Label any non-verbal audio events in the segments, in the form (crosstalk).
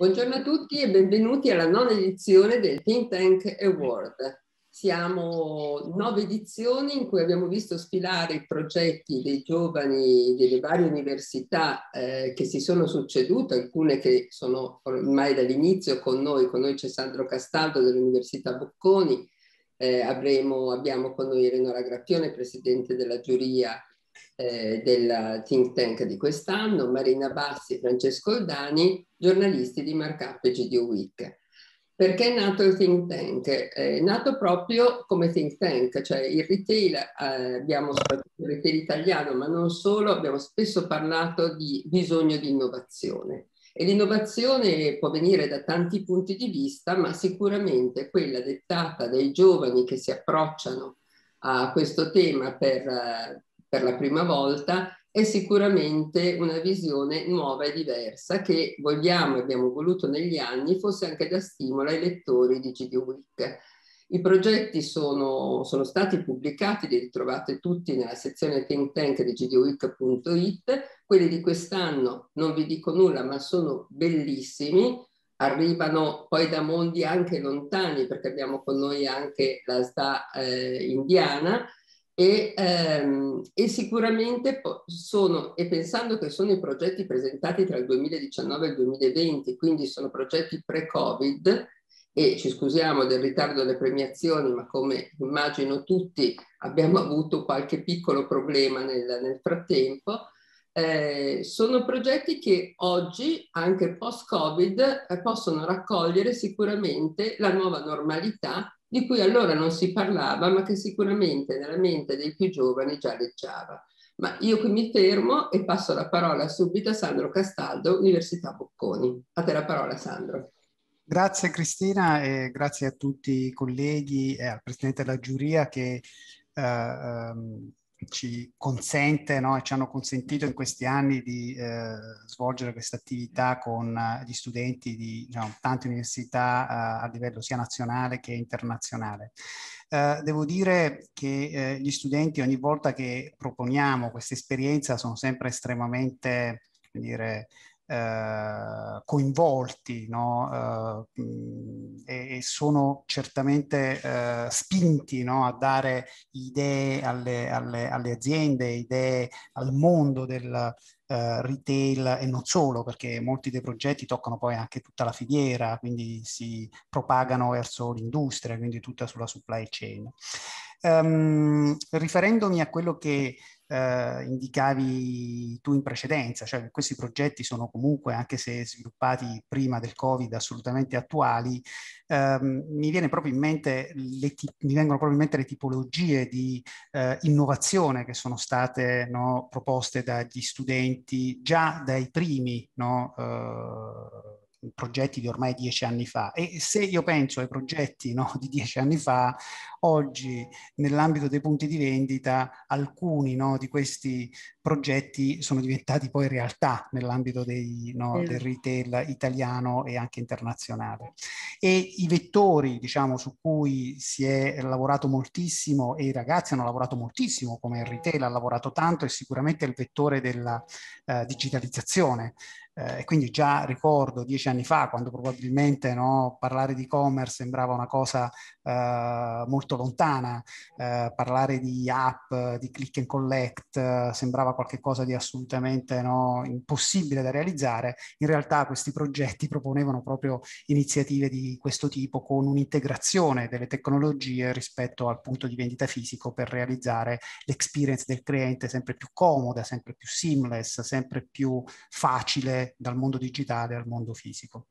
Buongiorno a tutti e benvenuti alla nona edizione del Think Tank Award. Siamo nove edizioni in cui abbiamo visto sfilare i progetti dei giovani delle varie università eh, che si sono succedute, alcune che sono ormai dall'inizio con noi, con noi c'è Sandro Castaldo dell'Università Bocconi, eh, avremo, abbiamo con noi Renora Grappione, presidente della giuria eh, del think tank di quest'anno, Marina Bassi e Francesco Oldani, giornalisti di Markup e GDU Week. Perché è nato il think tank? È nato proprio come think tank, cioè il retail, eh, abbiamo soprattutto il retail italiano, ma non solo, abbiamo spesso parlato di bisogno di innovazione. E l'innovazione può venire da tanti punti di vista, ma sicuramente quella dettata dai giovani che si approcciano a questo tema per, eh, per la prima volta è sicuramente una visione nuova e diversa che vogliamo e abbiamo voluto negli anni fosse anche da stimolo ai lettori di CD Week. I progetti sono, sono stati pubblicati, li trovate tutti nella sezione think tank di gdoweek.it. Quelli di quest'anno non vi dico nulla, ma sono bellissimi. Arrivano poi da mondi anche lontani, perché abbiamo con noi anche la STA eh, indiana, e, ehm, e, sicuramente sono, e pensando che sono i progetti presentati tra il 2019 e il 2020, quindi sono progetti pre-Covid, e ci scusiamo del ritardo delle premiazioni, ma come immagino tutti abbiamo avuto qualche piccolo problema nel, nel frattempo, eh, sono progetti che oggi, anche post-Covid, eh, possono raccogliere sicuramente la nuova normalità di cui allora non si parlava, ma che sicuramente nella mente dei più giovani già leggiava. Ma io qui mi fermo e passo la parola subito a Sandro Castaldo, Università Bocconi. A te la parola, Sandro. Grazie Cristina e grazie a tutti i colleghi e al Presidente della giuria che eh, ehm, ci consente no, e ci hanno consentito in questi anni di eh, svolgere questa attività con uh, gli studenti di diciamo, tante università uh, a livello sia nazionale che internazionale. Uh, devo dire che gli studenti ogni volta che proponiamo questa esperienza sono sempre estremamente dire, eh, coinvolti no? eh, e, e, sono certamente eh, spinti no? a dare idee alle, alle, alle, aziende, idee al mondo del eh, retail e non solo, perché molti dei progetti toccano poi anche tutta la filiera, quindi si propagano verso l'industria, quindi tutta sulla supply chain. Um, riferendomi a quello che eh, indicavi tu in precedenza, cioè questi progetti sono comunque, anche se sviluppati prima del Covid, assolutamente attuali, ehm, mi, viene proprio in mente le, mi vengono proprio in mente le tipologie di eh, innovazione che sono state no, proposte dagli studenti già dai primi no, eh, progetti di ormai dieci anni fa e se io penso ai progetti no, di dieci anni fa, oggi nell'ambito dei punti di vendita alcuni no, di questi progetti sono diventati poi realtà nell'ambito dei, no, del retail italiano e anche internazionale. E i vettori diciamo, su cui si è lavorato moltissimo e i ragazzi hanno lavorato moltissimo come il retail ha lavorato tanto è sicuramente il vettore della uh, digitalizzazione. Eh, e quindi già ricordo dieci anni fa, quando probabilmente no, parlare di e-commerce sembrava una cosa eh, molto lontana, eh, parlare di app, di click and collect eh, sembrava qualcosa di assolutamente no, impossibile da realizzare, in realtà questi progetti proponevano proprio iniziative di questo tipo con un'integrazione delle tecnologie rispetto al punto di vendita fisico per realizzare l'experience del cliente sempre più comoda, sempre più seamless, sempre più facile dal mondo digitale al mondo fisico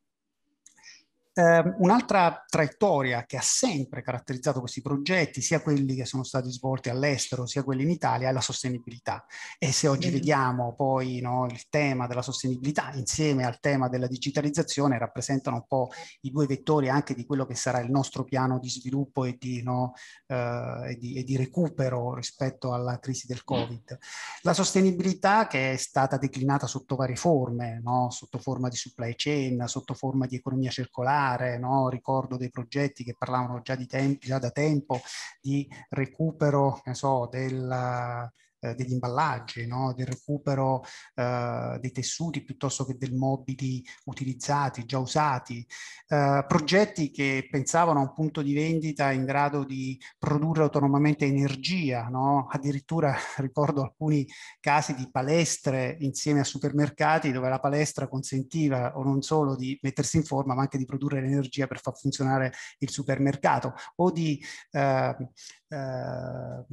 eh, un'altra traiettoria che ha sempre caratterizzato questi progetti, sia quelli che sono stati svolti all'estero, sia quelli in Italia, è la sostenibilità. E se oggi mm. vediamo poi no, il tema della sostenibilità insieme al tema della digitalizzazione rappresentano un po' i due vettori anche di quello che sarà il nostro piano di sviluppo e di, no, eh, e di, e di recupero rispetto alla crisi del Covid. La sostenibilità che è stata declinata sotto varie forme, no? sotto forma di supply chain, sotto forma di economia circolare, nucleare, no? ricordo dei progetti che parlavano già, già da tempo di recupero so, della, eh, degli imballaggi, no? del recupero eh, dei tessuti piuttosto che del mobili utilizzati, già usati, eh, progetti che pensavano a un punto di vendita in grado di produrre autonomamente energia, no? addirittura (laughs) ricordo alcuni casi di palestre insieme a supermercati dove la palestra consentiva o non solo di mettersi in forma ma anche di produrre l'energia per far funzionare il supermercato o di eh, eh,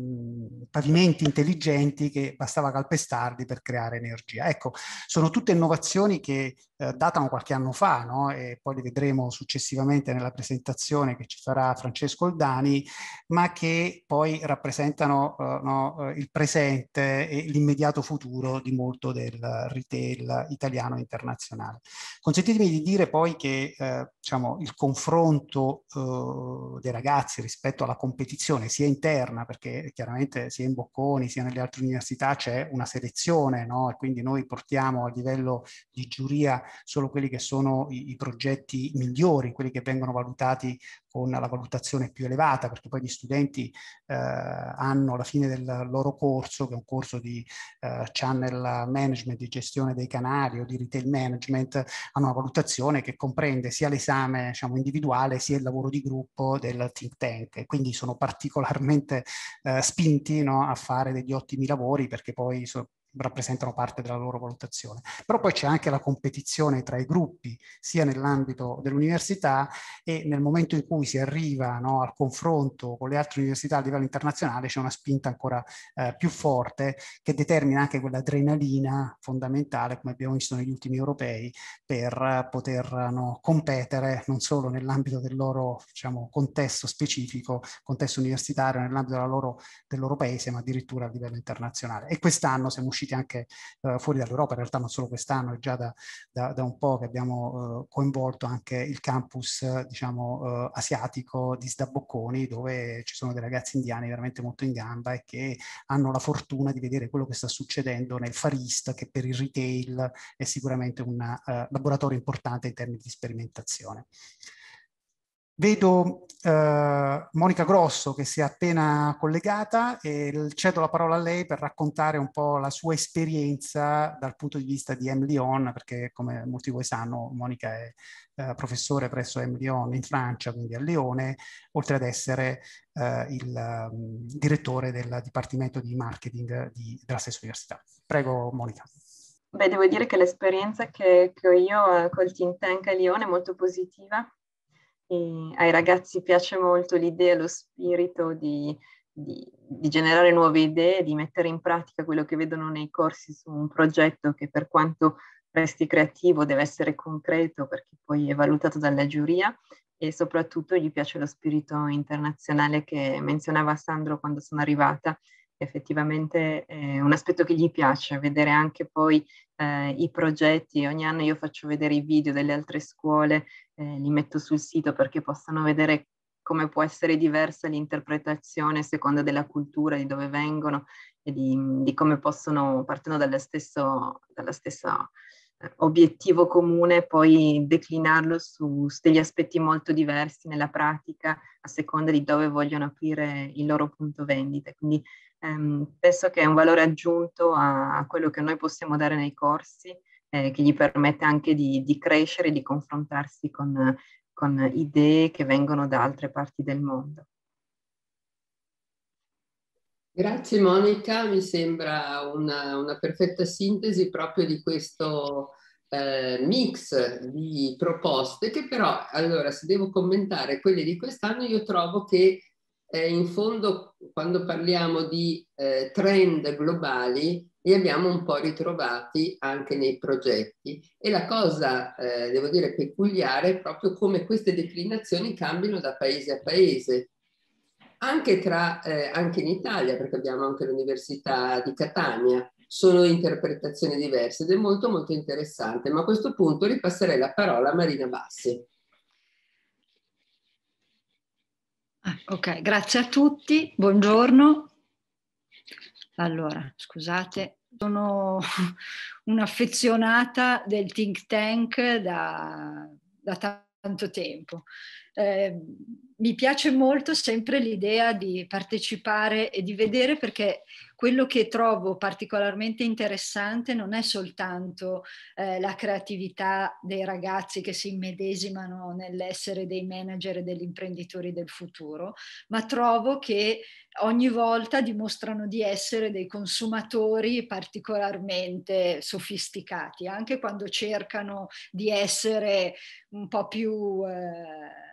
pavimenti intelligenti che bastava calpestarli per creare energia. Ecco, sono tutte innovazioni che eh, datano qualche anno fa, no? e poi le vedremo successivamente nella presentazione che ci farà Francesco Oldani, ma che poi rappresentano eh, no, eh, il presente e l'immediato futuro di molto del retail italiano e internazionale. Consentitemi di dire poi che eh, diciamo, il confronto dei ragazzi rispetto alla competizione si è sia interna, perché chiaramente sia in Bocconi sia nelle altre università c'è una selezione, no? e quindi noi portiamo a livello di giuria solo quelli che sono i, i progetti migliori, quelli che vengono valutati con la valutazione più elevata, perché poi gli studenti eh, hanno alla fine del loro corso, che è un corso di eh, channel management, di gestione dei canali o di retail management, hanno una valutazione che comprende sia l'esame diciamo, individuale sia il lavoro di gruppo del think tank. E quindi sono particolarmente eh, spinti no, a fare degli ottimi lavori perché poi so, rappresentano parte della loro valutazione. Però poi c'è anche la competizione tra i gruppi, sia nell'ambito dell'università e nel momento in cui si arriva no, al confronto con le altre università a livello internazionale c'è una spinta ancora eh, più forte che determina anche quell'adrenalina fondamentale, come abbiamo visto negli ultimi europei, per poter no, competere non solo nell'ambito del loro diciamo, contesto specifico, contesto universitario, nell'ambito loro, del loro paese, ma addirittura a livello internazionale. E quest'anno siamo usciti usciti anche eh, fuori dall'Europa, in realtà non solo quest'anno, è già da, da, da, un po' che abbiamo eh, coinvolto anche il campus diciamo, eh, asiatico di Sdabocconi, dove ci sono dei ragazzi indiani veramente molto in gamba e che hanno la fortuna di vedere quello che sta succedendo nel Far East, che per il retail è sicuramente un uh, laboratorio importante in termini di sperimentazione. Vedo eh, Monica Grosso che si è appena collegata e cedo la parola a lei per raccontare un po' la sua esperienza dal punto di vista di M. Lyon, perché come molti di voi sanno Monica è eh, professore presso M. Lyon in Francia, quindi a Leone, oltre ad essere eh, il um, direttore del Dipartimento di Marketing di, della stessa università. Prego Monica. Beh, devo dire che l'esperienza che, che ho io eh, col think tank a Lione è molto positiva e ai ragazzi piace molto l'idea, lo spirito di, di, di, generare nuove idee, di mettere in pratica quello che vedono nei corsi su un progetto che per quanto resti creativo deve essere concreto perché poi è valutato dalla giuria e soprattutto gli piace lo spirito internazionale che menzionava Sandro quando sono arrivata. Effettivamente è un aspetto che gli piace, vedere anche poi eh, i progetti. Ogni anno io faccio vedere i video delle altre scuole eh, li metto sul sito perché possano vedere come può essere diversa l'interpretazione a seconda della cultura, di dove vengono e di, di come possono, partendo dallo stesso, dalla stessa eh, obiettivo comune, poi declinarlo su degli aspetti molto diversi nella pratica a seconda di dove vogliono aprire il loro punto vendita. Quindi ehm, penso che è un valore aggiunto a quello che noi possiamo dare nei corsi eh, che gli permette anche di, di crescere, di confrontarsi con, con idee che vengono da altre parti del mondo. Grazie Monica, mi sembra una, una, perfetta sintesi proprio di questo eh, mix di proposte che però, allora, se devo commentare quelle di quest'anno, io trovo che eh, in fondo quando parliamo di eh, trend globali li abbiamo un po' ritrovati anche nei progetti e la cosa, eh, devo dire, peculiare è proprio come queste declinazioni cambiano da paese a paese, anche, tra, eh, anche in Italia, perché abbiamo anche l'Università di Catania, sono interpretazioni diverse ed è molto molto interessante, ma a questo punto ripasserei la parola a Marina Bassi. Ah, ok, grazie a tutti, buongiorno, allora, eh, scusate, sono (laughs) un'affezionata del think tank da, da tanto tempo Ehm, mi piace molto sempre l'idea di partecipare e di vedere perché quello che trovo particolarmente interessante non è soltanto eh, la creatività dei ragazzi che si immedesimano nell'essere dei manager e degli imprenditori del futuro, ma trovo che ogni volta dimostrano di essere dei consumatori particolarmente sofisticati, anche quando cercano di essere un po' più... Eh,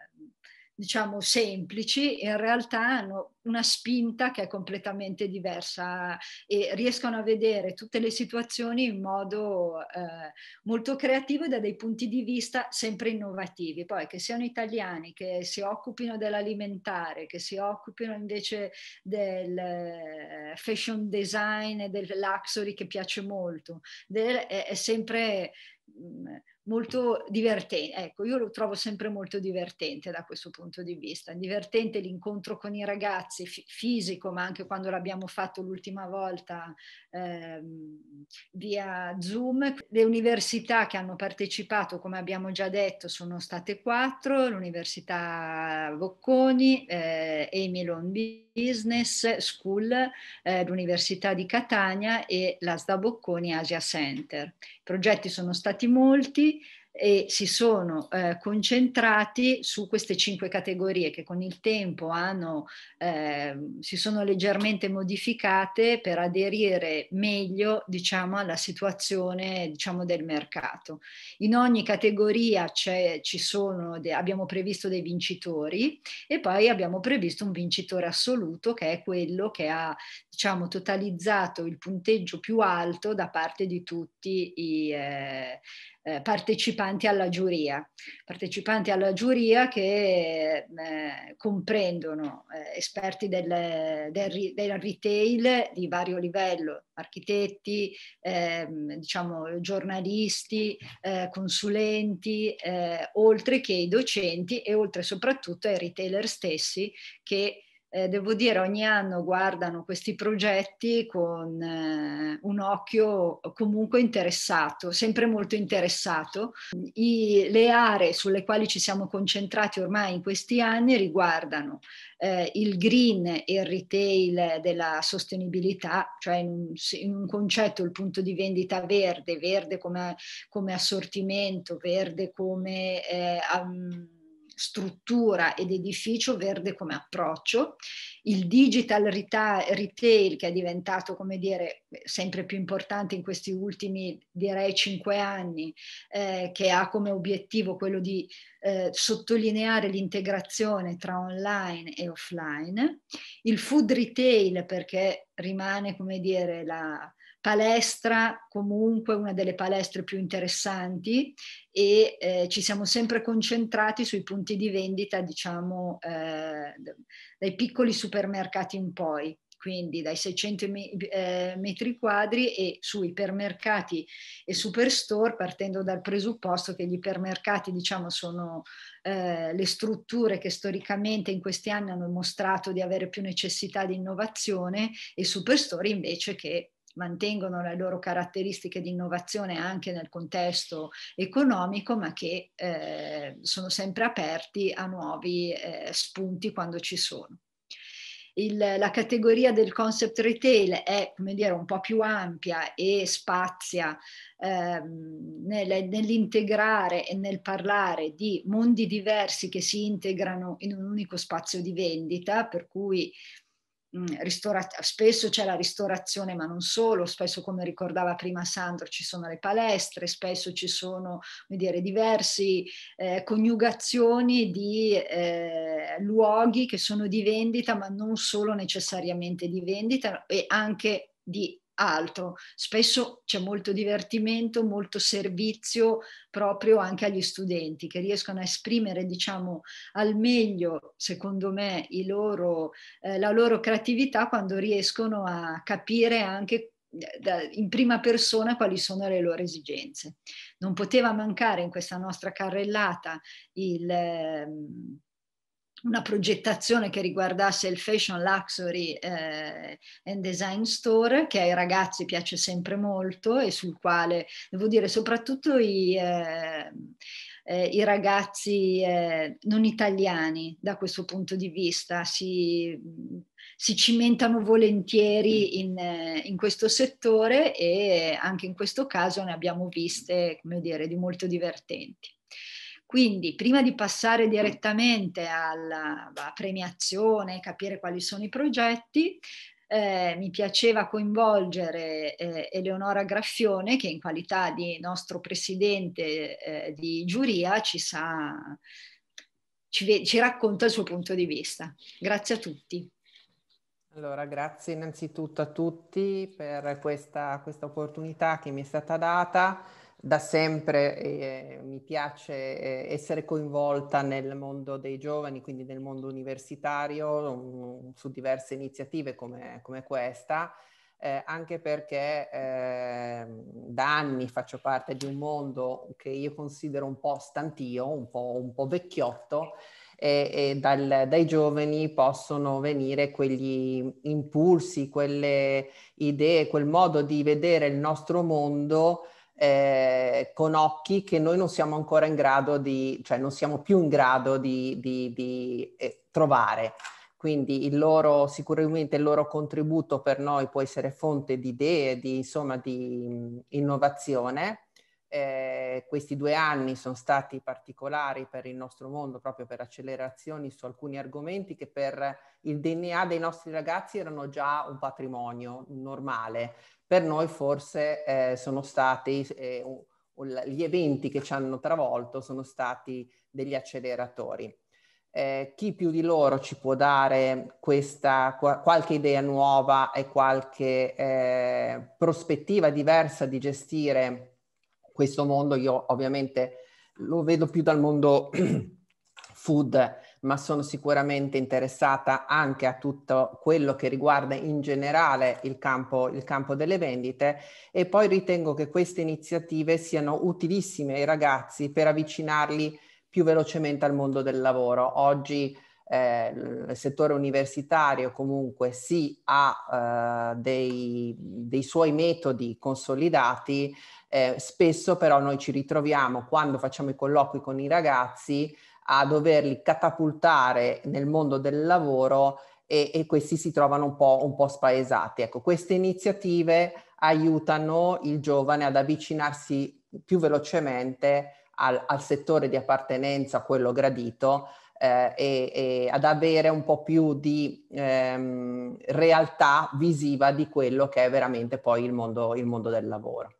diciamo, semplici, in realtà hanno una spinta che è completamente diversa e riescono a vedere tutte le situazioni in modo eh, molto creativo e da dei punti di vista sempre innovativi. Poi che siano italiani, che si occupino dell'alimentare, che si occupino invece del eh, fashion design e del luxury che piace molto, del, è, è sempre... Mh, mm, molto divertente, ecco, io lo trovo sempre molto divertente da questo punto di vista, divertente l'incontro con i ragazzi f- fisico, ma anche quando l'abbiamo fatto l'ultima volta ehm, via Zoom. Le università che hanno partecipato, come abbiamo già detto, sono state quattro, l'Università Bocconi, eh, Emilon Business School, eh, l'Università di Catania e l'ASDA Bocconi Asia Center. I progetti sono stati molti, e si sono eh, concentrati su queste cinque categorie che con il tempo hanno, eh, si sono leggermente modificate per aderire meglio diciamo, alla situazione diciamo, del mercato. In ogni categoria ci sono, abbiamo previsto dei vincitori e poi abbiamo previsto un vincitore assoluto che è quello che ha diciamo, totalizzato il punteggio più alto da parte di tutti i, eh, eh, partecipanti alla giuria, partecipanti alla giuria che eh, comprendono eh, esperti del, del, del, retail di vario livello, architetti, ehm, diciamo, giornalisti, eh, consulenti, eh, oltre che i docenti e oltre soprattutto ai retailer stessi che eh, devo dire, ogni anno guardano questi progetti con eh, un occhio comunque interessato, sempre molto interessato. I, le aree sulle quali ci siamo concentrati ormai in questi anni riguardano eh, il green e il retail della sostenibilità, cioè in un, in un concetto il punto di vendita verde, verde come, come assortimento, verde come... Um, struttura ed edificio verde come approccio, il digital retail che è diventato come dire sempre più importante in questi ultimi direi cinque anni, eh, che ha come obiettivo quello di eh, sottolineare l'integrazione tra online e offline, il food retail perché rimane come dire la, palestra comunque una delle palestre più interessanti e eh, ci siamo sempre concentrati sui punti di vendita, diciamo, eh, dai piccoli supermercati in poi, quindi dai 600 eh, metri quadri e su ipermercati e superstore, partendo dal presupposto che gli ipermercati diciamo, sono eh, le strutture che storicamente in questi anni hanno mostrato di avere più necessità di innovazione e superstore invece che mantengono le loro caratteristiche di innovazione anche nel contesto economico, ma che eh, sono sempre aperti a nuovi eh, spunti quando ci sono. Il, la categoria del concept retail è come dire, un po' più ampia e spazia ehm, nel, nell'integrare e nel parlare di mondi diversi che si integrano in un unico spazio di vendita, per cui Mm, Ristorat- spesso c'è la ristorazione, ma non solo, spesso come ricordava prima Sandro ci sono le palestre, spesso ci sono dire, diverse eh, coniugazioni di eh, luoghi che sono di vendita, ma non solo necessariamente di vendita e anche di altro. Spesso c'è molto divertimento, molto servizio proprio anche agli studenti che riescono a esprimere, diciamo, al meglio, secondo me, loro, eh, la loro creatività quando riescono a capire anche eh, in prima persona quali sono le loro esigenze. Non poteva mancare in questa nostra carrellata il ehm, una progettazione che riguardasse il Fashion Luxury eh, and Design Store, che ai ragazzi piace sempre molto e sul quale, devo dire, soprattutto i... Eh, eh, i ragazzi eh, non italiani da questo punto di vista si, si cimentano volentieri in, eh, in, questo settore e anche in questo caso ne abbiamo viste, come dire, di molto divertenti. Quindi prima di passare direttamente alla, alla premiazione, capire quali sono i progetti, eh, mi piaceva coinvolgere eh, Eleonora Graffione che in qualità di nostro presidente eh, di giuria ci, sa, ci, ci racconta il suo punto di vista. Grazie a tutti. Allora, grazie innanzitutto a tutti per questa, questa opportunità che mi è stata data da sempre eh, mi piace eh, essere coinvolta nel mondo dei giovani, quindi nel mondo universitario, mm, su diverse iniziative come, come questa, eh, anche perché ehm, da anni faccio parte di un mondo che io considero un po' stantio, un po', un po vecchiotto, e, e dal, dai giovani possono venire quegli impulsi, quelle idee, quel modo di vedere il nostro mondo eh, con occhi che noi non siamo ancora in grado di, cioè non siamo più in grado di, di, di eh, trovare. Quindi il loro, sicuramente il loro contributo per noi può essere fonte di idee, di, insomma, di mh, mm, innovazione eh, questi due anni sono stati particolari per il nostro mondo proprio per accelerazioni su alcuni argomenti che per il DNA dei nostri ragazzi erano già un patrimonio normale. Per noi forse eh, sono stati eh, gli eventi che ci hanno travolto sono stati degli acceleratori. Eh, chi più di loro ci può dare questa, qualche idea nuova e qualche eh, prospettiva diversa di gestire questo mondo io ovviamente lo vedo più dal mondo (clears throat) food, ma sono sicuramente interessata anche a tutto quello che riguarda in generale il campo, il campo delle vendite e poi ritengo che queste iniziative siano utilissime ai ragazzi per avvicinarli più velocemente al mondo del lavoro. Oggi eh, il settore universitario comunque sì ha eh, dei, dei, suoi metodi consolidati, eh, spesso però noi ci ritroviamo quando facciamo i colloqui con i ragazzi a doverli catapultare nel mondo del lavoro e, e questi si trovano un po', un po' spaesati. Ecco, queste iniziative aiutano il giovane ad avvicinarsi più velocemente al, al settore di appartenenza, a quello gradito, eh, e, e, ad avere un po' più di ehm, realtà visiva di quello che è veramente poi il mondo, il mondo del lavoro.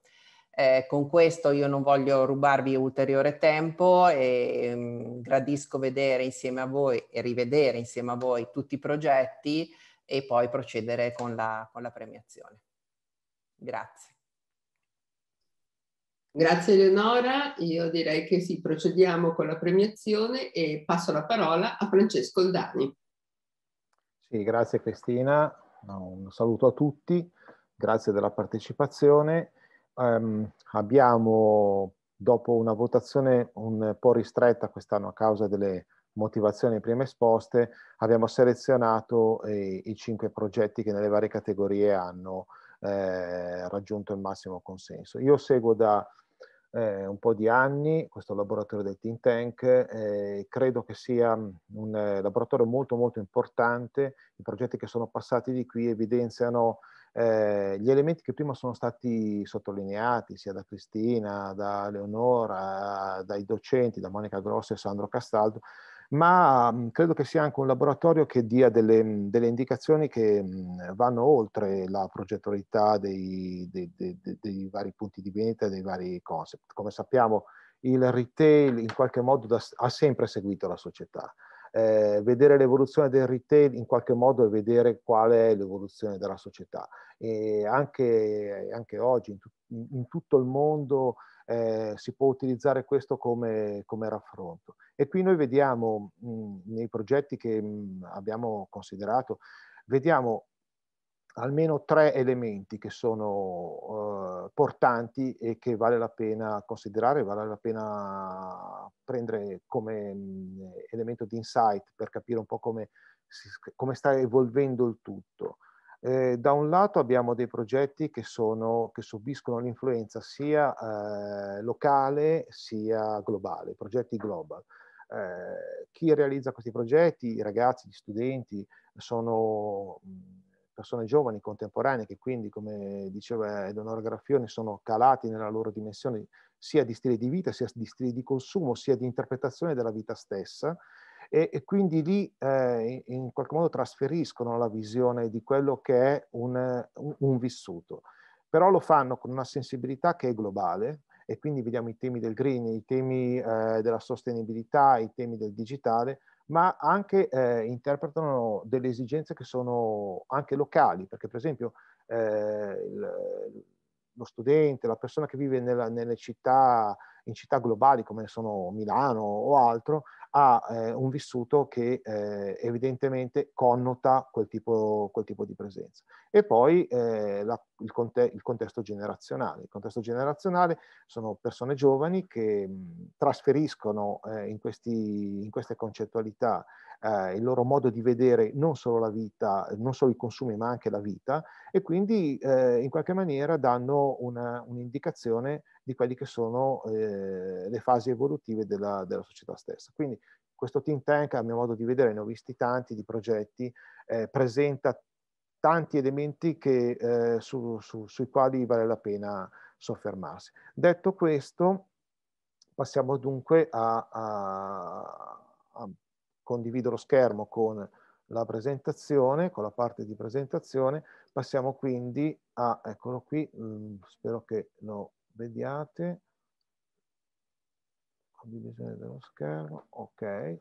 Eh, con questo io non voglio rubarvi ulteriore tempo e ehm, gradisco vedere insieme a voi e rivedere insieme a voi tutti i progetti e poi procedere con la, con la premiazione. Grazie. Grazie Eleonora, io direi che sì, procediamo con la premiazione e passo la parola a Francesco Oldani. Sì, grazie Cristina, un saluto a tutti, grazie della partecipazione. Um, abbiamo, dopo una votazione un po' ristretta quest'anno a causa delle motivazioni prima esposte, abbiamo selezionato eh, i cinque progetti che nelle varie categorie hanno eh, raggiunto il massimo consenso. Io seguo da eh, un po' di anni, questo laboratorio del think tank, eh, credo che sia mm, un eh, laboratorio molto molto importante, i progetti che sono passati di qui evidenziano eh, gli elementi che prima sono stati sottolineati sia da Cristina, da Leonora, dai docenti, da Monica Grossi e Sandro Castaldo, ma mhmm, credo che sia anche un laboratorio che dia delle, mhmm, delle indicazioni che mhmm, vanno oltre la progettualità dei, dei, dei, dei, vari punti di vendita, dei vari concept. Come sappiamo, il retail in qualche modo da, ha sempre seguito la società. Eh, vedere l'evoluzione del retail in qualche modo è vedere qual è l'evoluzione della società. E anche, anche oggi in, tu, in tutto il mondo eh, si può utilizzare questo come, come, raffronto. E qui noi vediamo mh, mm, nei progetti che mh, mm, abbiamo considerato, vediamo almeno tre elementi che sono eh, portanti e che vale la pena considerare, vale la pena prendere come mh, mm, elemento di insight per capire un po' come, si, come sta evolvendo il tutto. Eh, da un lato abbiamo dei progetti che, sono, che subiscono l'influenza sia eh, locale sia globale, progetti global. Eh, chi realizza questi progetti, i ragazzi, gli studenti, sono mhmm, persone giovani, contemporanee, che quindi, come diceva Eleonora Graffioni, sono calati nella loro dimensione sia di stile di vita, sia di stile di consumo, sia di interpretazione della vita stessa e, e quindi lì eh, in qualche modo trasferiscono la visione di quello che è un, un, un vissuto, però lo fanno con una sensibilità che è globale, e quindi vediamo i temi del green, i temi eh, della sostenibilità, i temi del digitale, ma anche eh, interpretano delle esigenze che sono anche locali, perché per esempio eh, il, lo studente, la persona che vive nella, nelle città, in città globali come sono Milano o altro, ha eh, un vissuto che eh, evidentemente connota quel tipo, quel tipo, di presenza. E poi eh, la, il, conte il, contesto generazionale. Il contesto generazionale sono persone giovani che mh, mm, trasferiscono eh, in, questi, in, queste concettualità eh, il loro modo di vedere non solo la vita, non solo i consumi, ma anche la vita, e quindi eh, in qualche maniera danno un'indicazione di quelle che sono eh, le fasi evolutive della, della, società stessa. Quindi questo think tank, a mio modo di vedere, ne ho visti tanti di progetti, eh, presenta tanti elementi che, eh, su, su, sui quali vale la pena soffermarsi. Detto questo, passiamo dunque a, a, a condivido lo schermo con la presentazione, con la parte di presentazione, passiamo quindi a, eccolo qui, mh, mm, spero che lo vediate, condivisione dello schermo, ok,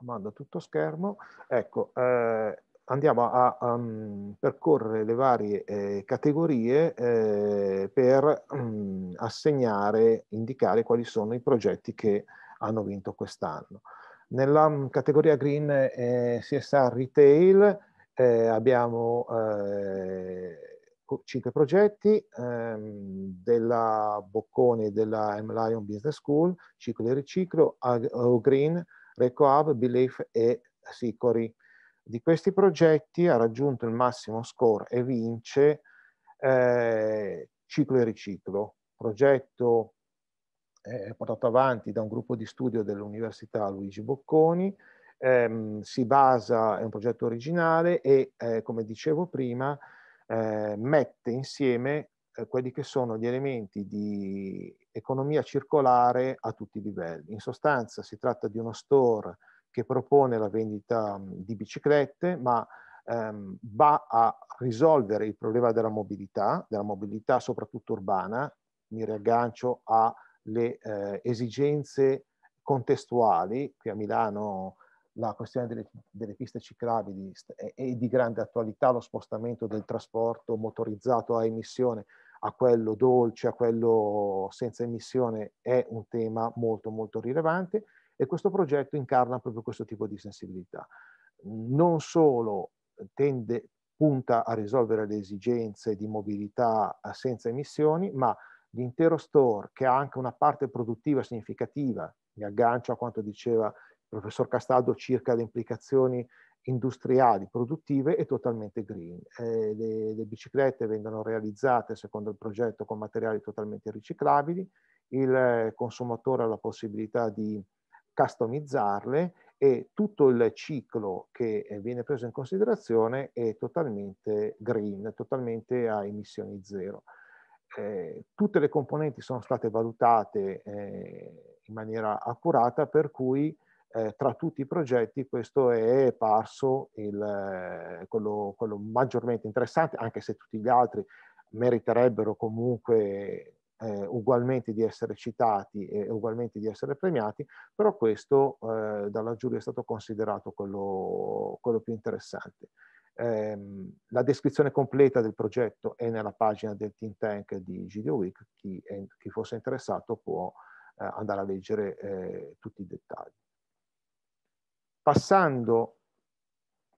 mando tutto schermo, ecco, eh, andiamo a um, percorrere le varie eh, categorie eh, per um, assegnare, indicare quali sono i progetti che hanno vinto quest'anno. Nella um, categoria green eh, CSR Retail eh, abbiamo eh, cinque progetti ehm, della Bocconi della M-Lion Business School, Ciclo e Riciclo, Green, RecoHub, Belief e Sicori. Di questi progetti ha raggiunto il massimo score e vince eh, Ciclo e Riciclo, progetto eh, portato avanti da un gruppo di studio dell'Università Luigi Bocconi, ehm, si basa, è un progetto originale e, eh, come dicevo prima, eh, mette insieme eh, quelli che sono gli elementi di economia circolare a tutti i livelli. In sostanza si tratta di uno store che propone la vendita mm, di biciclette, ma ehm, va a risolvere il problema della mobilità, della mobilità soprattutto urbana, mi riaggancio alle eh, esigenze contestuali, qui a Milano la questione delle, delle piste ciclabili è, è, di grande attualità, lo spostamento del trasporto motorizzato a emissione a quello dolce, a quello senza emissione è un tema molto molto rilevante e questo progetto incarna proprio questo tipo di sensibilità. Non solo tende, punta a risolvere le esigenze di mobilità senza emissioni, ma l'intero store che ha anche una parte produttiva significativa, mi aggancio a quanto diceva professor Castaldo circa le implicazioni industriali, produttive e totalmente green. Eh, le, le, biciclette vengono realizzate secondo il progetto con materiali totalmente riciclabili, il eh, consumatore ha la possibilità di customizzarle e tutto il ciclo che eh, viene preso in considerazione è totalmente green, totalmente a emissioni zero. Eh, tutte le componenti sono state valutate eh, in maniera accurata per cui eh, tra tutti i progetti questo è parso il, eh, quello, quello, maggiormente interessante, anche se tutti gli altri meriterebbero comunque eh, ugualmente di essere citati e ugualmente di essere premiati, però questo eh, dalla giuria è stato considerato quello, quello più interessante. Eh, la descrizione completa del progetto è nella pagina del think tank di GDO Week, chi, è, chi fosse interessato può eh, andare a leggere tutti i dettagli. Passando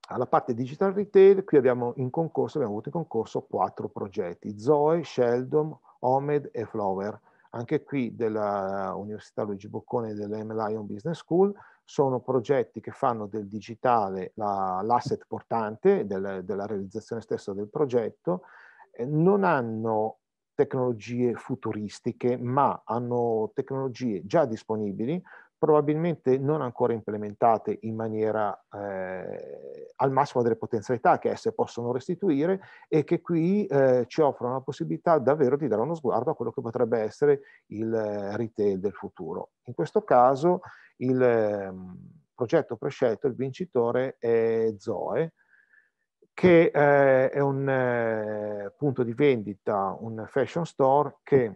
alla parte digital retail, qui abbiamo in concorso, abbiamo avuto in concorso quattro progetti, Zoe, Sheldon, Omed e Flower, anche qui dell'Università Luigi Boccone e dell'M Lion Business School, sono progetti che fanno del digitale l'asset la, portante del, della realizzazione stessa del progetto, eh, non hanno tecnologie futuristiche, ma hanno tecnologie già disponibili, probabilmente non ancora implementate in maniera eh, al massimo delle potenzialità che esse possono restituire e che qui eh, ci offrono la possibilità davvero di dare uno sguardo a quello che potrebbe essere il eh, retail del futuro. In questo caso il eh, progetto prescelto, il vincitore è Zoe, che eh, è un eh, punto di vendita, un fashion store che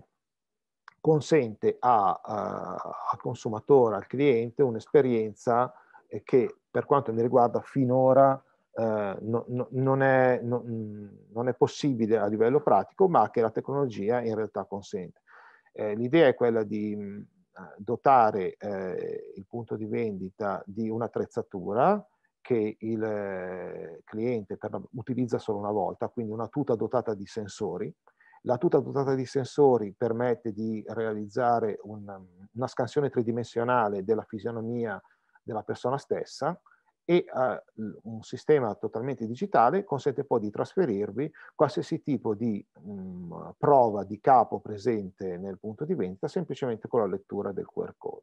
consente a, a, al consumatore, al cliente, un'esperienza eh, che per quanto mi riguarda finora eh, no, no, non, è, no, mm, non, è, possibile a livello pratico, ma che la tecnologia in realtà consente. Eh, l'idea è quella di mm, dotare eh, il punto di vendita di un'attrezzatura che il eh, cliente la, utilizza solo una volta, quindi una tuta dotata di sensori, la tuta dotata di sensori permette di realizzare una, una scansione tridimensionale della fisionomia della persona stessa e uh, un sistema totalmente digitale consente poi di trasferirvi qualsiasi tipo di mh, mm, prova di capo presente nel punto di vendita semplicemente con la lettura del QR code.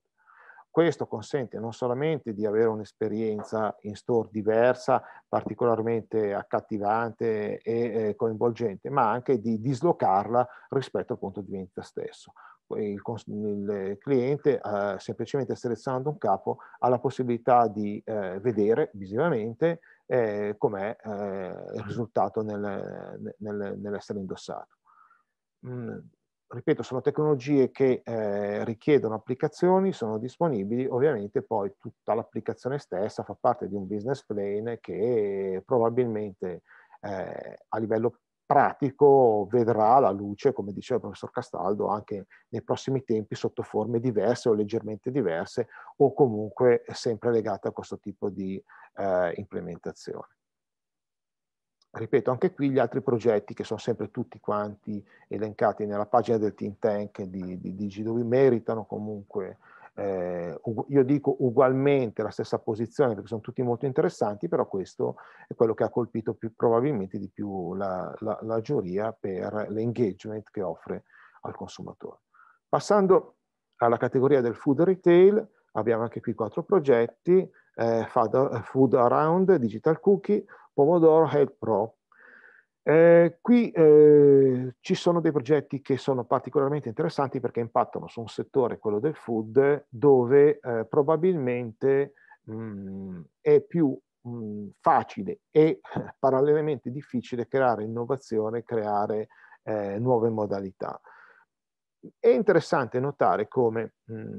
Questo consente non solamente di avere un'esperienza in store diversa, particolarmente accattivante e eh, coinvolgente, ma anche di dislocarla rispetto al punto di vendita stesso. Il, il, cliente eh, semplicemente selezionando un capo ha la possibilità di eh, vedere visivamente eh, com'è eh, il risultato nel, nel, nell'essere indossato. Mm, ripeto, sono tecnologie che eh, richiedono applicazioni, sono disponibili, ovviamente poi tutta l'applicazione stessa fa parte di un business plan che probabilmente eh, a livello pratico vedrà la luce, come diceva il professor Castaldo, anche nei prossimi tempi sotto forme diverse o leggermente diverse o comunque sempre legate a questo tipo di eh, implementazione ripeto, anche qui gli altri progetti che sono sempre tutti quanti elencati nella pagina del think tank di, di Digi, dove meritano comunque, eh, io dico ugualmente la stessa posizione perché sono tutti molto interessanti, però questo è quello che ha colpito più, probabilmente di più la, la, la giuria per l'engagement che offre al consumatore. Passando alla categoria del food retail, abbiamo anche qui quattro progetti, eh, Food Around, Digital Cookie, Pomodoro Health Pro. Eh, qui eh, ci sono dei progetti che sono particolarmente interessanti perché impattano su un settore, quello del food, dove eh, probabilmente mh, mm, è più mh, mm, facile e (laughs) parallelamente difficile creare innovazione, creare eh, nuove modalità. È interessante notare come, mh, mm,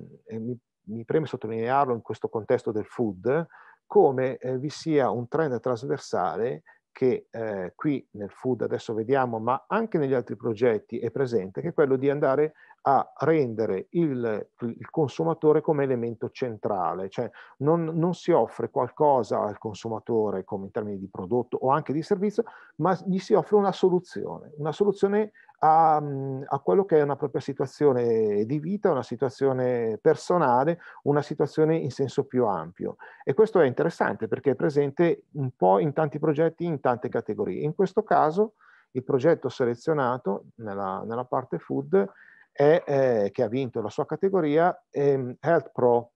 mi, mi preme sottolinearlo in questo contesto del food, come eh, vi sia un trend trasversale che eh, qui nel food adesso vediamo, ma anche negli altri progetti è presente, che è quello di andare a rendere il, il consumatore come elemento centrale, cioè non, non, si offre qualcosa al consumatore come in termini di prodotto o anche di servizio, ma gli si offre una soluzione, una soluzione a, a quello che è una propria situazione di vita, una situazione personale, una situazione in senso più ampio. E questo è interessante perché è presente un po' in tanti progetti, in tante categorie. In questo caso il progetto selezionato nella, nella parte food è, eh, che ha vinto la sua categoria, ehm, Health Pro,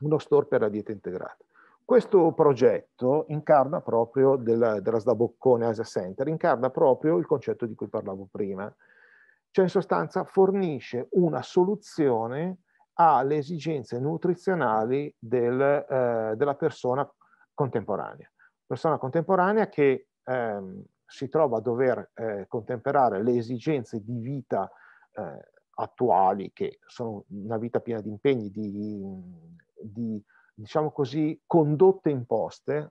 uno store per la dieta integrata. Questo progetto incarna proprio, della, della Sdaboccone Asia Center, incarna proprio il concetto di cui parlavo prima, cioè in sostanza fornisce una soluzione alle esigenze nutrizionali del, eh, della persona contemporanea. Persona contemporanea che ehm, si trova a dover eh, contemperare le esigenze di vita eh, attuali, che sono una vita piena di impegni, di, di diciamo così, condotte imposte,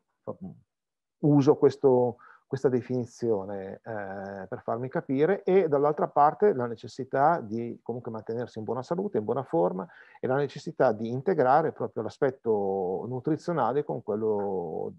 uso questo, questa definizione eh, per farmi capire e dall'altra parte la necessità di comunque mantenersi in buona salute, in buona forma e la necessità di integrare proprio l'aspetto nutrizionale con quello,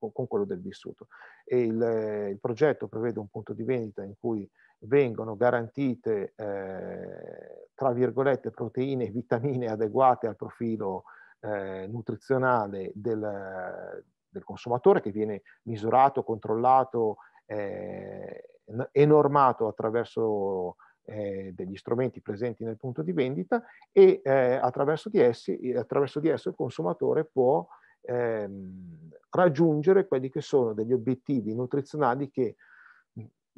con quello del vissuto. Il, il, progetto prevede un punto di vendita in cui vengono garantite, eh, tra virgolette, proteine e vitamine adeguate al profilo eh, nutrizionale del, del consumatore che viene misurato, controllato eh, e normato attraverso eh, degli strumenti presenti nel punto di vendita e eh, attraverso di, essi, attraverso, di esso il consumatore può ehm, raggiungere quelli che sono degli obiettivi nutrizionali che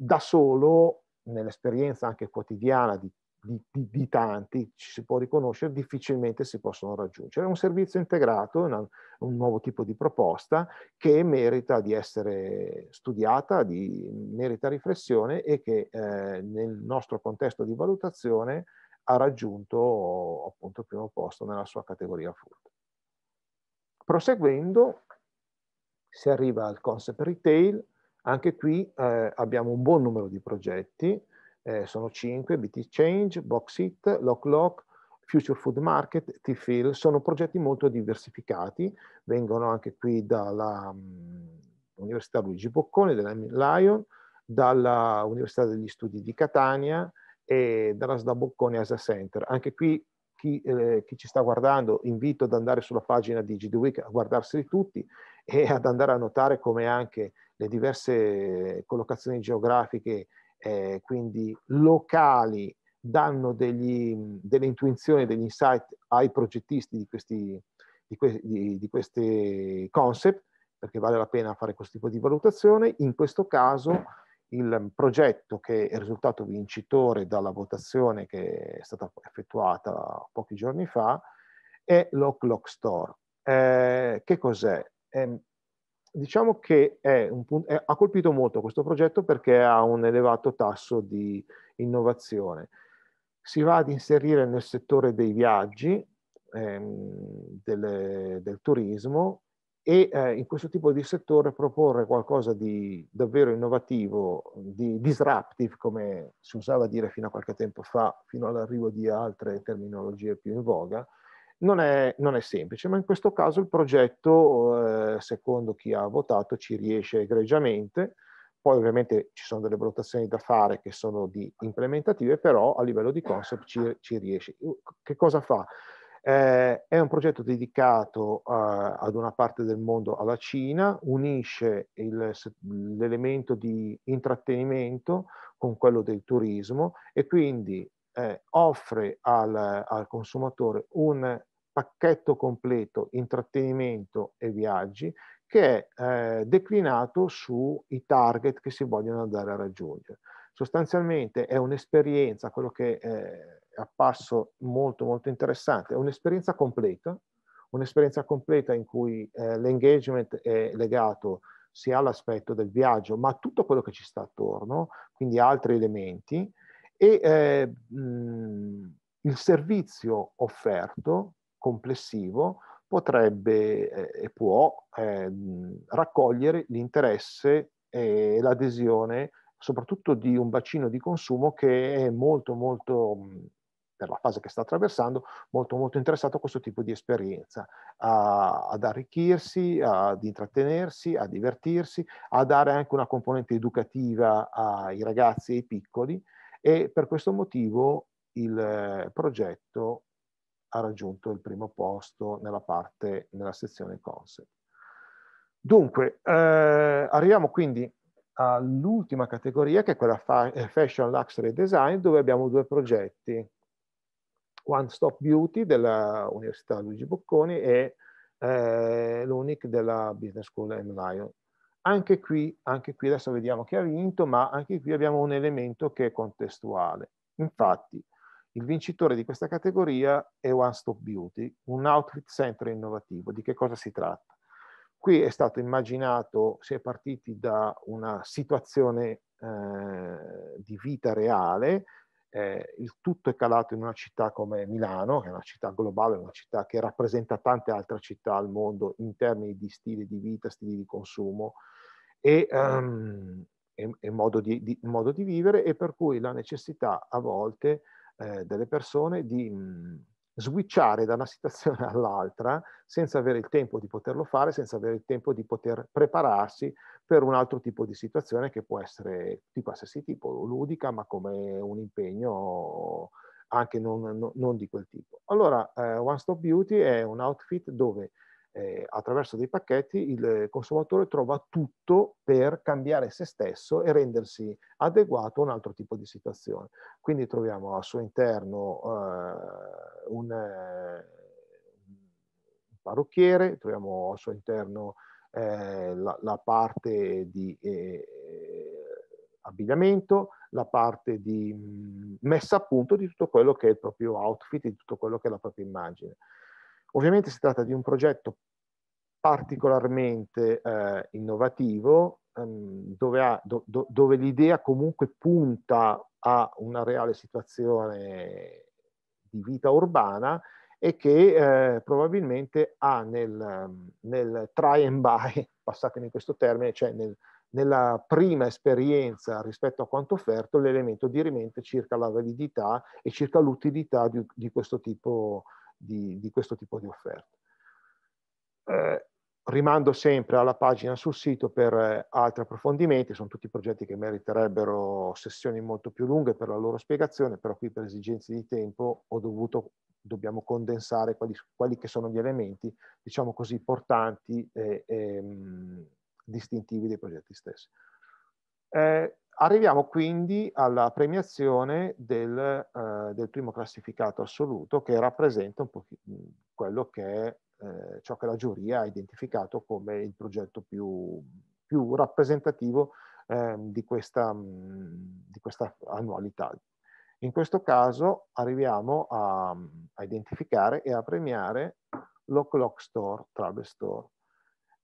da solo nell'esperienza anche quotidiana di di, di, di, tanti ci si può riconoscere, difficilmente si possono raggiungere. È un servizio integrato, una, un nuovo tipo di proposta che merita di essere studiata, di, merita riflessione e che eh, nel nostro contesto di valutazione ha raggiunto appunto il primo posto nella sua categoria food. Proseguendo si arriva al concept retail, anche qui eh, abbiamo un buon numero di progetti, eh, sono 5, BT Change, Boxit, LockLock, Future Food Market, T-Fill, sono progetti molto diversificati, vengono anche qui dall'Università mm, Luigi Boccone, della Lion, dall'Università degli Studi di Catania e dalla SDA Boccone Asia Center. Anche qui chi, eh, chi, ci sta guardando invito ad andare sulla pagina di GD a guardarseli tutti e ad andare a notare come anche le diverse collocazioni geografiche eh, quindi locali danno degli, delle intuizioni, degli insight ai progettisti di questi, di, que di, di questi concept, perché vale la pena fare questo tipo di valutazione. In questo caso il progetto che è risultato vincitore dalla votazione che è stata effettuata pochi giorni fa è l'Ock Store. Eh, che cos'è? Eh, diciamo che punto, è, ha colpito molto questo progetto perché ha un elevato tasso di innovazione. Si va ad inserire nel settore dei viaggi, ehm, del, del, turismo e eh, in questo tipo di settore proporre qualcosa di davvero innovativo, di disruptive, come si usava dire fino a qualche tempo fa, fino all'arrivo di altre terminologie più in voga, non è, non è, semplice, ma in questo caso il progetto, eh, secondo chi ha votato, ci riesce egregiamente. Poi ovviamente ci sono delle valutazioni da fare che sono di implementative, però a livello di concept ci, ci riesce. Che cosa fa? Eh, è un progetto dedicato eh, ad una parte del mondo, alla Cina, unisce il, l'elemento di intrattenimento con quello del turismo e quindi eh, offre al, al, consumatore un pacchetto completo intrattenimento e viaggi che è eh, declinato sui target che si vogliono andare a raggiungere. Sostanzialmente è un'esperienza, quello che eh, è apparso molto molto interessante, è un'esperienza completa, un'esperienza completa in cui eh, l'engagement è legato sia all'aspetto del viaggio, ma a tutto quello che ci sta attorno, quindi altri elementi, e eh, mh, il servizio offerto complessivo potrebbe eh, e può ehm, raccogliere l'interesse e l'adesione soprattutto di un bacino di consumo che è molto molto mm, per la fase che sta attraversando, molto, molto interessato a questo tipo di esperienza, a, ad arricchirsi, ad intrattenersi, a divertirsi, a dare anche una componente educativa ai ragazzi e ai piccoli e per questo motivo il eh, progetto ha raggiunto il primo posto nella, parte, nella sezione concept. Dunque, eh, arriviamo quindi all'ultima categoria che è quella fa- eh, Fashion Luxury Design dove abbiamo due progetti, One Stop Beauty dell'Università Luigi Bocconi e eh, l'UNIC della Business School M. Lyon. Anche qui, anche qui adesso vediamo chi ha vinto, ma anche qui abbiamo un elemento che è contestuale. Infatti, il vincitore di questa categoria è One Stop Beauty, un outfit center innovativo. Di che cosa si tratta? Qui è stato immaginato, si è partiti da una situazione eh, di vita reale, eh, il tutto è calato in una città come Milano, che è una città globale, una città che rappresenta tante altre città al mondo in termini di stile di vita, stili di consumo e, um, e, e modo, di, di, modo, di, vivere e per cui la necessità a volte eh, delle persone di mh, mm, switchare da una situazione (laughs) all'altra senza avere il tempo di poterlo fare, senza avere il tempo di poter prepararsi per un altro tipo di situazione che può essere di qualsiasi tipo, ludica, ma come un impegno anche non, non, non di quel tipo. Allora, eh, One Stop Beauty è un outfit dove eh, attraverso dei pacchetti il eh, consumatore trova tutto per cambiare se stesso e rendersi adeguato a un altro tipo di situazione. Quindi troviamo al suo interno eh, un, eh, parrucchiere, troviamo al suo interno eh, la, la, parte di eh, abbigliamento, la parte di mm, messa a punto di tutto quello che è il proprio outfit, di tutto quello che è la propria immagine. Ovviamente si tratta di un progetto particolarmente eh, innovativo, ehm, dove, ha, do, do, dove l'idea comunque punta a una reale situazione di vita urbana e che eh, probabilmente ha nel, nel, try and buy, (laughs) passatemi questo termine, cioè nel, nella prima esperienza rispetto a quanto offerto, l'elemento di rimente circa la validità e circa l'utilità di, di questo tipo di di, di questo tipo di offerte. Eh, rimando sempre alla pagina sul sito per eh, altri approfondimenti, sono tutti progetti che meriterebbero sessioni molto più lunghe per la loro spiegazione, però qui per esigenze di tempo ho dovuto, dobbiamo condensare quali, quali che sono gli elementi, diciamo così, importanti e, e distintivi dei progetti stessi. Eh, Arriviamo quindi alla premiazione del, eh, del, primo classificato assoluto che rappresenta un po' mm, quello che è eh, ciò che la giuria ha identificato come il progetto più, più rappresentativo eh, di, questa, mm, di, questa, annualità. In questo caso arriviamo a, a identificare e a premiare Lock Lock Store, Travel Store.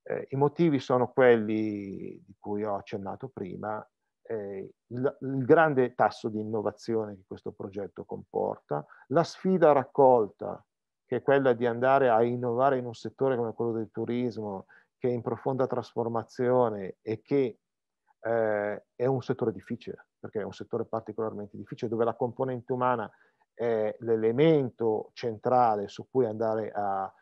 Eh, I motivi sono quelli di cui ho accennato prima eh, il, il grande tasso di innovazione che questo progetto comporta, la sfida raccolta, che è quella di andare a innovare in un settore come quello del turismo, che è in profonda trasformazione e che eh, è un settore difficile, perché è un settore particolarmente difficile, dove la componente umana è l'elemento centrale su cui andare a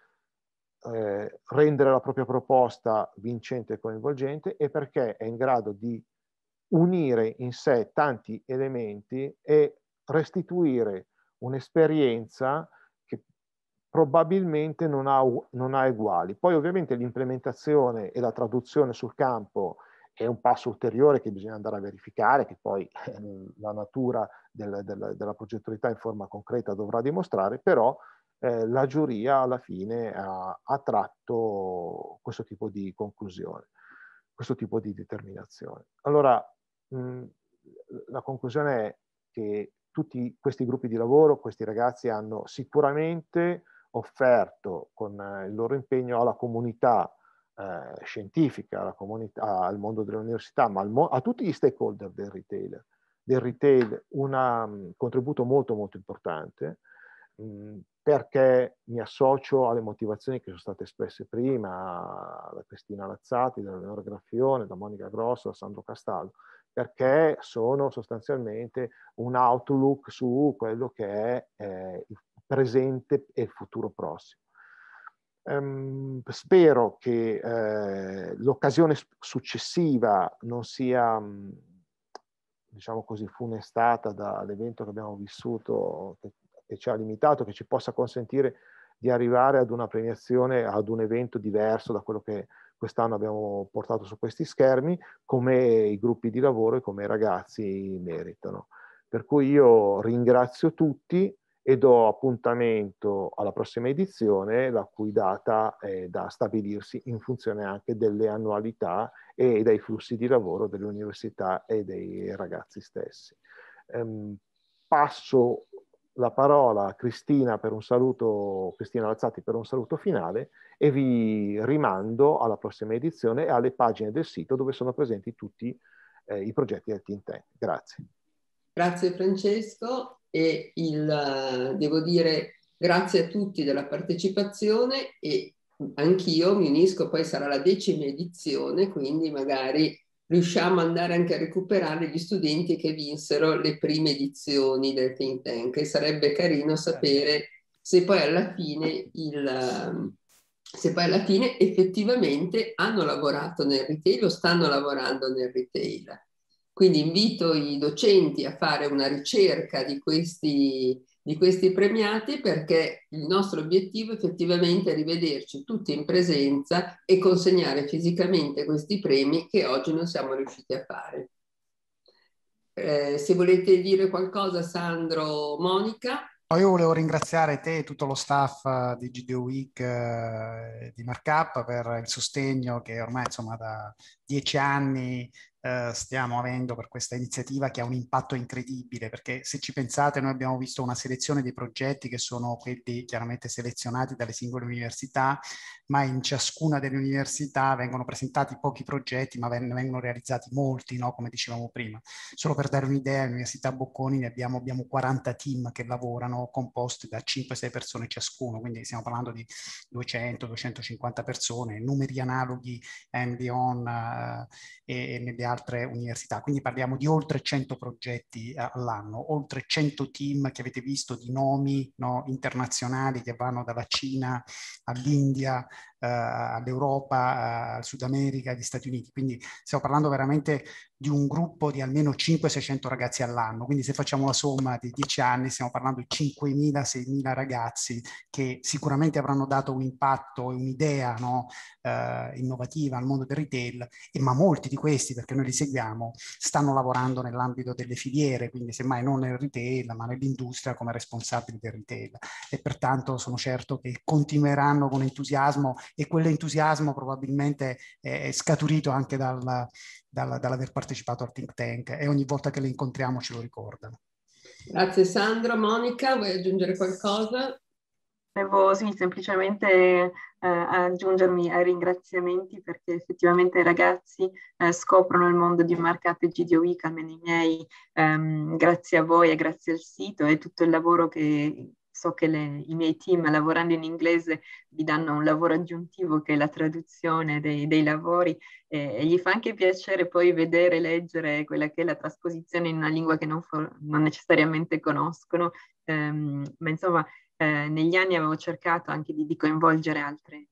eh, rendere la propria proposta vincente e coinvolgente e perché è in grado di unire in sé tanti elementi e restituire un'esperienza che probabilmente non ha, non ha uguali. Poi ovviamente l'implementazione e la traduzione sul campo è un passo ulteriore che bisogna andare a verificare, che poi eh, la natura del, del, della progettualità in forma concreta dovrà dimostrare, però eh, la giuria alla fine ha, ha, tratto questo tipo di conclusione, questo tipo di determinazione. Allora, la conclusione è che tutti questi gruppi di lavoro, questi ragazzi hanno sicuramente offerto con eh, il loro impegno alla comunità eh, scientifica, comunità, al mondo dell'università, ma mo a tutti gli stakeholder del retail, del retail una, un contributo molto molto importante mh, perché mi associo alle motivazioni che sono state espresse prima da Cristina Lazzati, da Leonora Graffione, da Monica Grosso, da Sandro Castaldo, perché sono sostanzialmente un outlook su quello che è eh, il presente e il futuro prossimo. Um, spero che eh, l'occasione successiva non sia, diciamo così, funestata dall'evento che abbiamo vissuto, che, che ci ha limitato, che ci possa consentire di arrivare ad una premiazione, ad un evento diverso da quello che quest'anno abbiamo portato su questi schermi, come i gruppi di lavoro e come i ragazzi meritano. Per cui io ringrazio tutti e do appuntamento alla prossima edizione, la cui data è da stabilirsi in funzione anche delle annualità e dai flussi di lavoro dell'università e dei ragazzi stessi. Ehm, passo la parola a Cristina per un saluto, Cristina Lazzati per un saluto finale e vi rimando alla prossima edizione e alle pagine del sito dove sono presenti tutti eh, i progetti del Team Tech. Grazie. Grazie Francesco e il, devo dire grazie a tutti della partecipazione e anch'io mi unisco, poi sarà la decima edizione, quindi magari riusciamo ad andare anche a recuperare gli studenti che vinsero le prime edizioni del think tank e sarebbe carino certo. sapere se poi alla fine, il, ehm, se poi alla fine effettivamente hanno lavorato nel retail o stanno lavorando nel retail. Quindi invito i docenti a fare una ricerca di questi di questi premiati perché il nostro obiettivo effettivamente è rivederci tutti in presenza e consegnare fisicamente questi premi che oggi non siamo riusciti a fare. Eh, se volete dire qualcosa Sandro, Monica. Io volevo ringraziare te e tutto lo staff eh, di GDO Week eh, di Markup per il sostegno che ormai insomma da dieci anni eh, stiamo avendo per questa iniziativa che ha un impatto incredibile, perché se ci pensate noi abbiamo visto una selezione dei progetti che sono quelli chiaramente selezionati dalle singole università, ma in ciascuna delle università vengono presentati pochi progetti, ma ne vengono realizzati molti, no? come dicevamo prima. Solo per dare un'idea, all'Università Bocconi ne abbiamo, abbiamo 40 team che lavorano composti da 5-6 persone ciascuno, quindi stiamo parlando di 200-250 persone, numeri analoghi MD on eh, e, e nelle altre altre università, quindi parliamo di oltre 100 progetti eh, all'anno, oltre 100 team che avete visto di nomi no, internazionali che vanno dalla Cina all'India eh, all'Europa, eh, al Sud America, agli Stati Uniti. Quindi stiamo parlando veramente di un gruppo di almeno 500-600 ragazzi all'anno. Quindi se facciamo la somma di 10 anni stiamo parlando di 5.000-6.000 ragazzi che sicuramente avranno dato un impatto e un'idea no, eh, innovativa al mondo del retail, e, ma molti di questi, perché noi li seguiamo, stanno lavorando nell'ambito delle filiere, quindi semmai non nel retail, ma nell'industria come responsabili del retail. E pertanto sono certo che continueranno con entusiasmo e quell'entusiasmo probabilmente è scaturito anche dal, dal, dall'aver partecipato al think tank e ogni volta che le incontriamo ce lo ricordano. Grazie Sandro. Monica, vuoi aggiungere qualcosa? Volevo sì, semplicemente eh, aggiungermi ai ringraziamenti perché effettivamente i ragazzi eh, scoprono il mondo di Markup e Week, almeno i miei, ehm, grazie a voi e grazie al sito e tutto il lavoro che, so che le, i miei team lavorando in inglese vi danno un lavoro aggiuntivo che è la traduzione dei, dei lavori eh, e gli fa anche piacere poi vedere, leggere quella che è la trasposizione in una lingua che non, for- non necessariamente conoscono, ehm, ma insomma eh, negli anni avevo cercato anche di, di coinvolgere altre,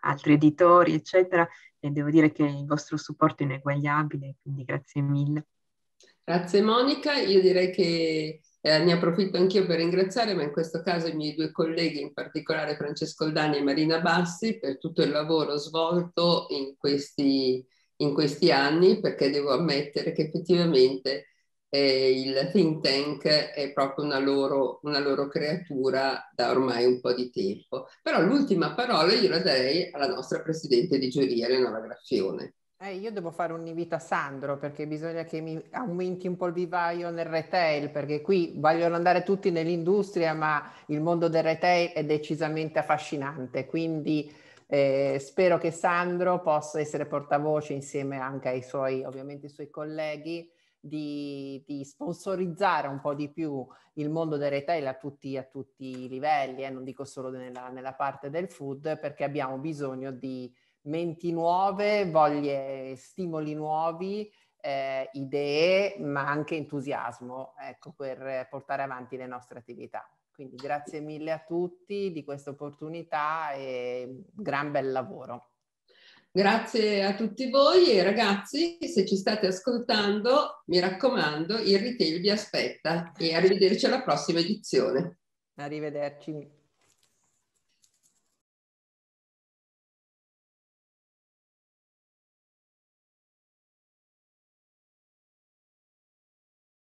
altri editori, eccetera, e devo dire che il vostro supporto è ineguagliabile, quindi grazie mille. Grazie Monica, io direi che eh, ne approfitto anch'io per ringraziare, ma in questo caso i miei due colleghi, in particolare Francesco Aldani e Marina Bassi, per tutto il lavoro svolto in questi, in questi anni, perché devo ammettere che effettivamente eh, il think tank è proprio una loro, una loro, creatura da ormai un po' di tempo. Però l'ultima parola io la darei alla nostra Presidente di giuria, Eleonora Graffione. Eh, io devo fare un invito a Sandro perché bisogna che mi aumenti un po' il vivaio nel retail, perché qui vogliono andare tutti nell'industria, ma il mondo del retail è decisamente affascinante. Quindi eh, spero che Sandro possa essere portavoce insieme anche ai suoi, ovviamente, ai suoi colleghi. Di, di, sponsorizzare un po' di più il mondo del retail a tutti, a tutti i livelli, eh, non dico solo nella, nella parte del food, perché abbiamo bisogno di, menti nuove, voglie, stimoli nuovi, eh, idee, ma anche entusiasmo ecco, per portare avanti le nostre attività. Quindi grazie mille a tutti di questa opportunità e gran bel lavoro. Grazie a tutti voi e ragazzi, se ci state ascoltando, mi raccomando, il retail vi aspetta e arrivederci alla prossima edizione. Arrivederci.